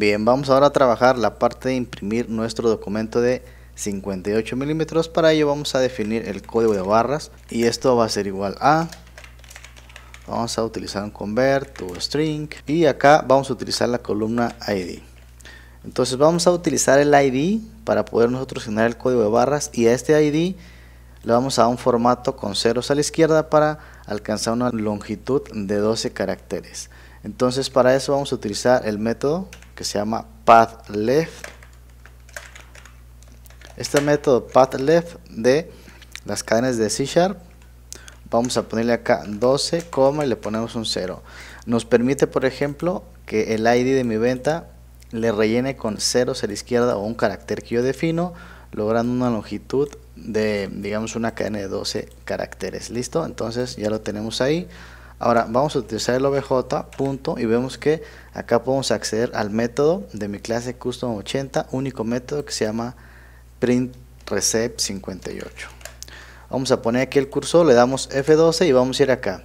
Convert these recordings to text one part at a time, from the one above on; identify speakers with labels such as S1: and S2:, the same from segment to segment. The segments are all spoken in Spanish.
S1: Bien, vamos ahora a trabajar la parte de imprimir nuestro documento de 58 milímetros. Para ello vamos a definir el código de barras y esto va a ser igual a... Vamos a utilizar un convert to string y acá vamos a utilizar la columna ID. Entonces vamos a utilizar el ID para poder nosotros generar el código de barras y a este ID le vamos a dar un formato con ceros a la izquierda para alcanzar una longitud de 12 caracteres. Entonces para eso vamos a utilizar el método que se llama pathLeft. Este método pathLeft de las cadenas de C Sharp, vamos a ponerle acá 12, y le ponemos un 0. Nos permite, por ejemplo, que el ID de mi venta le rellene con ceros a la izquierda o un carácter que yo defino, logrando una longitud de, digamos, una cadena de 12 caracteres. ¿Listo? Entonces ya lo tenemos ahí. Ahora vamos a utilizar el obj punto y vemos que acá podemos acceder al método de mi clase custom 80, único método que se llama print 58. Vamos a poner aquí el cursor, le damos F12 y vamos a ir acá.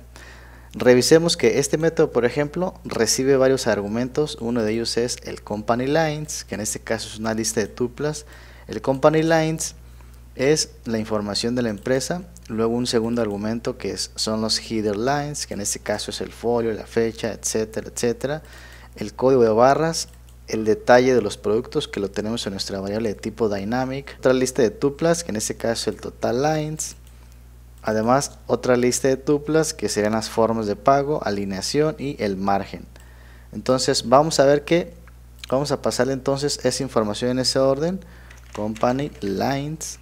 S1: Revisemos que este método, por ejemplo, recibe varios argumentos. Uno de ellos es el company lines, que en este caso es una lista de tuplas. El company lines es la información de la empresa. Luego un segundo argumento que son los header lines, que en este caso es el folio, la fecha, etcétera, etcétera. El código de barras, el detalle de los productos que lo tenemos en nuestra variable de tipo dynamic. Otra lista de tuplas, que en este caso es el total lines. Además, otra lista de tuplas que serían las formas de pago, alineación y el margen. Entonces, vamos a ver que vamos a pasarle entonces esa información en ese orden. Company lines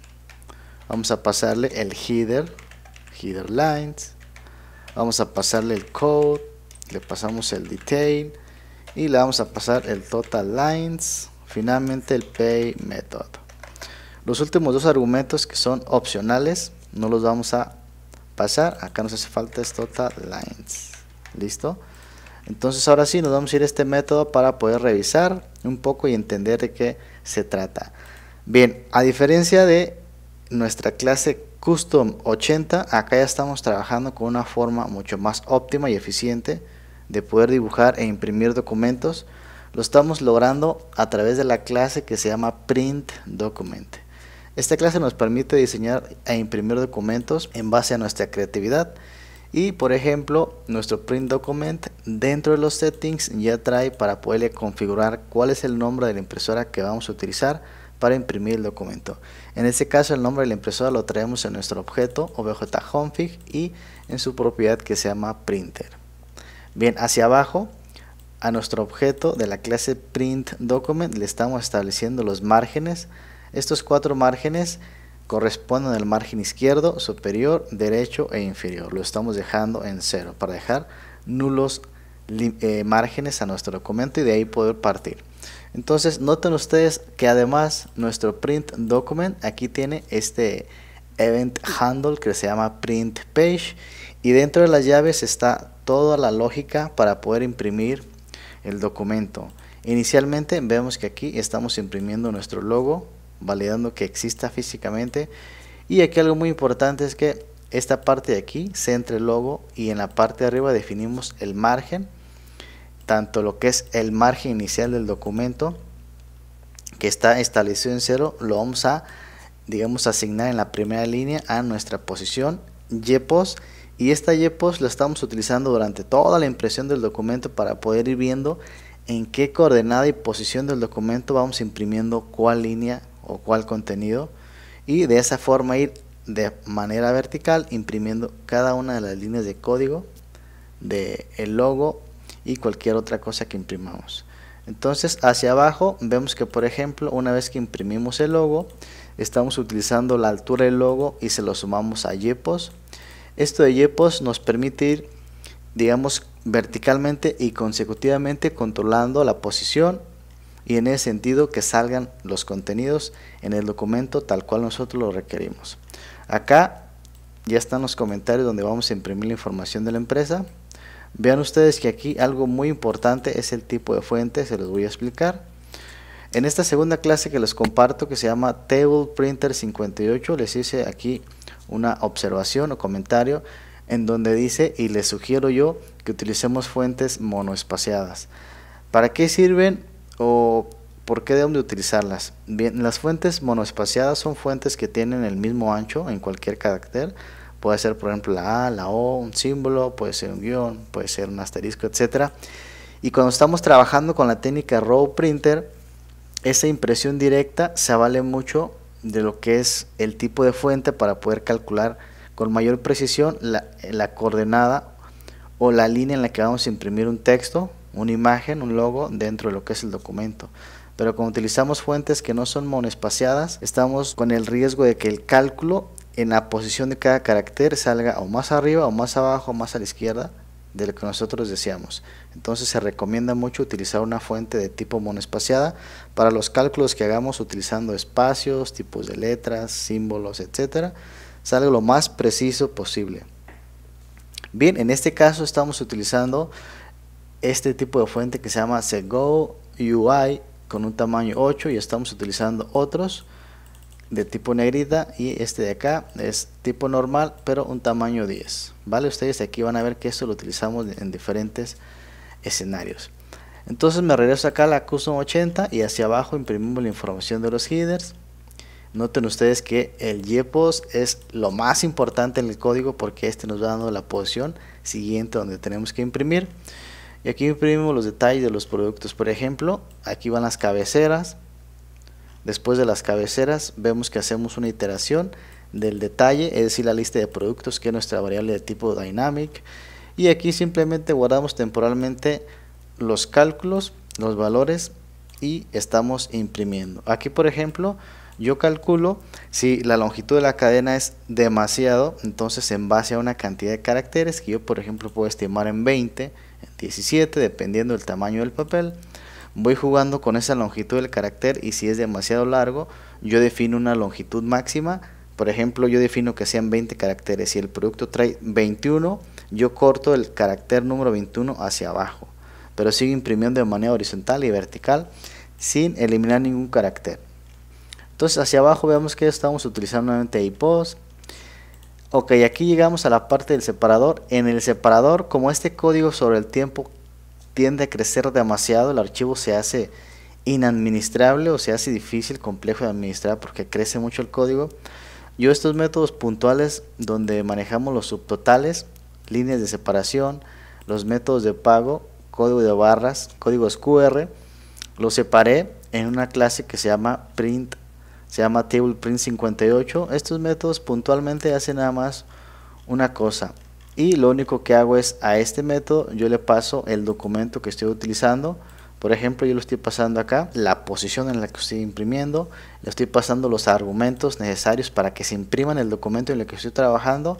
S1: vamos a pasarle el header, header lines, vamos a pasarle el code, le pasamos el detail y le vamos a pasar el total lines, finalmente el pay method. Los últimos dos argumentos que son opcionales no los vamos a pasar, acá nos hace falta es total lines, listo. Entonces ahora sí nos vamos a ir a este método para poder revisar un poco y entender de qué se trata. Bien, a diferencia de nuestra clase Custom 80, acá ya estamos trabajando con una forma mucho más óptima y eficiente de poder dibujar e imprimir documentos. Lo estamos logrando a través de la clase que se llama Print Document. Esta clase nos permite diseñar e imprimir documentos en base a nuestra creatividad y por ejemplo nuestro print document dentro de los settings ya trae para poderle configurar cuál es el nombre de la impresora que vamos a utilizar para imprimir el documento. En este caso el nombre de la impresora lo traemos en nuestro objeto obj-config y en su propiedad que se llama printer. Bien, hacia abajo a nuestro objeto de la clase print document le estamos estableciendo los márgenes. Estos cuatro márgenes corresponden al margen izquierdo, superior, derecho e inferior. Lo estamos dejando en cero para dejar nulos eh, márgenes a nuestro documento y de ahí poder partir. Entonces noten ustedes que además nuestro print document aquí tiene este event handle que se llama print page y dentro de las llaves está toda la lógica para poder imprimir el documento. Inicialmente vemos que aquí estamos imprimiendo nuestro logo, validando que exista físicamente. Y aquí algo muy importante es que esta parte de aquí, se entre el logo y en la parte de arriba definimos el margen tanto lo que es el margen inicial del documento que está establecido en cero lo vamos a digamos asignar en la primera línea a nuestra posición YEPOS y esta YPOS e la estamos utilizando durante toda la impresión del documento para poder ir viendo en qué coordenada y posición del documento vamos imprimiendo cuál línea o cuál contenido y de esa forma ir de manera vertical imprimiendo cada una de las líneas de código del el logo y cualquier otra cosa que imprimamos. Entonces hacia abajo vemos que por ejemplo una vez que imprimimos el logo estamos utilizando la altura del logo y se lo sumamos a YEPOS. Esto de YEPOS nos permite ir digamos verticalmente y consecutivamente controlando la posición y en ese sentido que salgan los contenidos en el documento tal cual nosotros lo requerimos. Acá ya están los comentarios donde vamos a imprimir la información de la empresa. Vean ustedes que aquí algo muy importante es el tipo de fuente, se los voy a explicar. En esta segunda clase que les comparto que se llama Table Printer 58, les hice aquí una observación o comentario en donde dice y les sugiero yo que utilicemos fuentes monoespaciadas. ¿Para qué sirven o por qué debemos de utilizarlas? Bien, las fuentes monoespaciadas son fuentes que tienen el mismo ancho en cualquier carácter Puede ser, por ejemplo, la A, la O, un símbolo, puede ser un guión, puede ser un asterisco, etc. Y cuando estamos trabajando con la técnica Raw Printer, esa impresión directa se avale mucho de lo que es el tipo de fuente para poder calcular con mayor precisión la, coordenada o la línea en la que vamos a imprimir un texto, una imagen, un logo dentro de lo que es el documento. Pero cuando utilizamos fuentes que no son monoespaciadas, estamos con el riesgo de que el cálculo en la posición de cada carácter salga o más arriba o más abajo o más a la izquierda de lo que nosotros deseamos. Entonces se recomienda mucho utilizar una fuente de tipo monoespaciada para los cálculos que hagamos utilizando espacios, tipos de letras, símbolos, etcétera, salga lo más preciso posible. Bien, en este caso estamos utilizando este tipo de fuente que se llama Sego UI con un tamaño 8 y estamos utilizando otros de tipo negrita y este de acá es tipo normal pero un tamaño 10 vale ustedes aquí van a ver que esto lo utilizamos en diferentes escenarios entonces me regreso acá a la custom 80 y hacia abajo imprimimos la información de los headers noten ustedes que el yepos es lo más importante en el código porque este nos va dando la posición siguiente donde tenemos que imprimir y aquí imprimimos los detalles de los productos por ejemplo aquí van las cabeceras Después de las cabeceras vemos que hacemos una iteración del detalle, es decir, la lista de productos que es nuestra variable de tipo dynamic. Y aquí simplemente guardamos temporalmente los cálculos, los valores y estamos imprimiendo. Aquí, por ejemplo, yo calculo si la longitud de la cadena es demasiado, entonces en base a una cantidad de caracteres que yo, por ejemplo, puedo estimar en 20, en 17, dependiendo del tamaño del papel voy jugando con esa longitud del carácter y si es demasiado largo, yo defino una longitud máxima. Por ejemplo, yo defino que sean 20 caracteres. Si el producto trae 21, yo corto el carácter número 21 hacia abajo, pero sigo imprimiendo de manera horizontal y vertical sin eliminar ningún carácter. Entonces hacia abajo vemos que estamos utilizando nuevamente IPOS. Ok, aquí llegamos a la parte del separador. En el separador, como este código sobre el tiempo tiende a crecer demasiado, el archivo se hace inadministrable o se hace difícil, complejo de administrar porque crece mucho el código. Yo estos métodos puntuales donde manejamos los subtotales, líneas de separación, los métodos de pago, código de barras, códigos QR, los separé en una clase que se llama print, se llama table print 58. Estos métodos puntualmente hacen nada más una cosa, y lo único que hago es a este método yo le paso el documento que estoy utilizando por ejemplo yo lo estoy pasando acá la posición en la que estoy imprimiendo le estoy pasando los argumentos necesarios para que se impriman el documento en el que estoy trabajando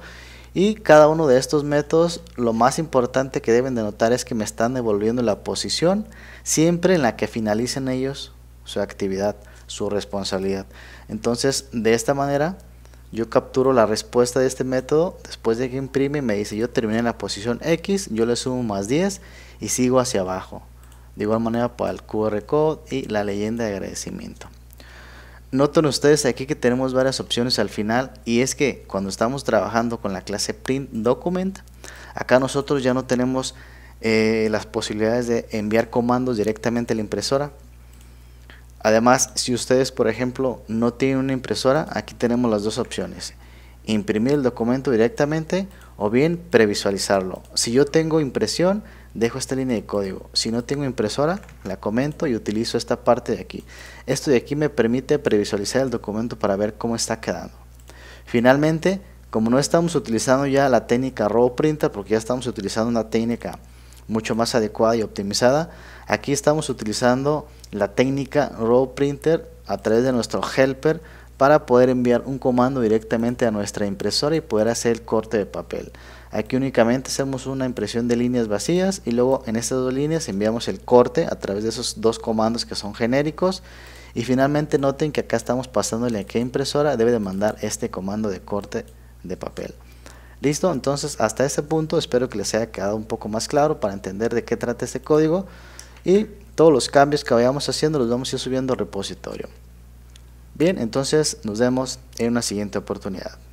S1: y cada uno de estos métodos lo más importante que deben de notar es que me están devolviendo la posición siempre en la que finalicen ellos su actividad su responsabilidad entonces de esta manera yo capturo la respuesta de este método, después de que imprime me dice yo terminé en la posición X, yo le sumo más 10 y sigo hacia abajo. De igual manera para el QR Code y la leyenda de agradecimiento. Noten ustedes aquí que tenemos varias opciones al final y es que cuando estamos trabajando con la clase Print Document, acá nosotros ya no tenemos eh, las posibilidades de enviar comandos directamente a la impresora, Además, si ustedes, por ejemplo, no tienen una impresora, aquí tenemos las dos opciones. Imprimir el documento directamente o bien previsualizarlo. Si yo tengo impresión, dejo esta línea de código. Si no tengo impresora, la comento y utilizo esta parte de aquí. Esto de aquí me permite previsualizar el documento para ver cómo está quedando. Finalmente, como no estamos utilizando ya la técnica raw printer, porque ya estamos utilizando una técnica mucho más adecuada y optimizada, aquí estamos utilizando la técnica Raw Printer a través de nuestro helper para poder enviar un comando directamente a nuestra impresora y poder hacer el corte de papel. Aquí únicamente hacemos una impresión de líneas vacías y luego en estas dos líneas enviamos el corte a través de esos dos comandos que son genéricos. Y finalmente noten que acá estamos pasándole a qué impresora debe de mandar este comando de corte de papel. Listo, entonces hasta este punto espero que les haya quedado un poco más claro para entender de qué trata este código. Y todos los cambios que vayamos haciendo los vamos a ir subiendo al repositorio. Bien, entonces nos vemos en una siguiente oportunidad.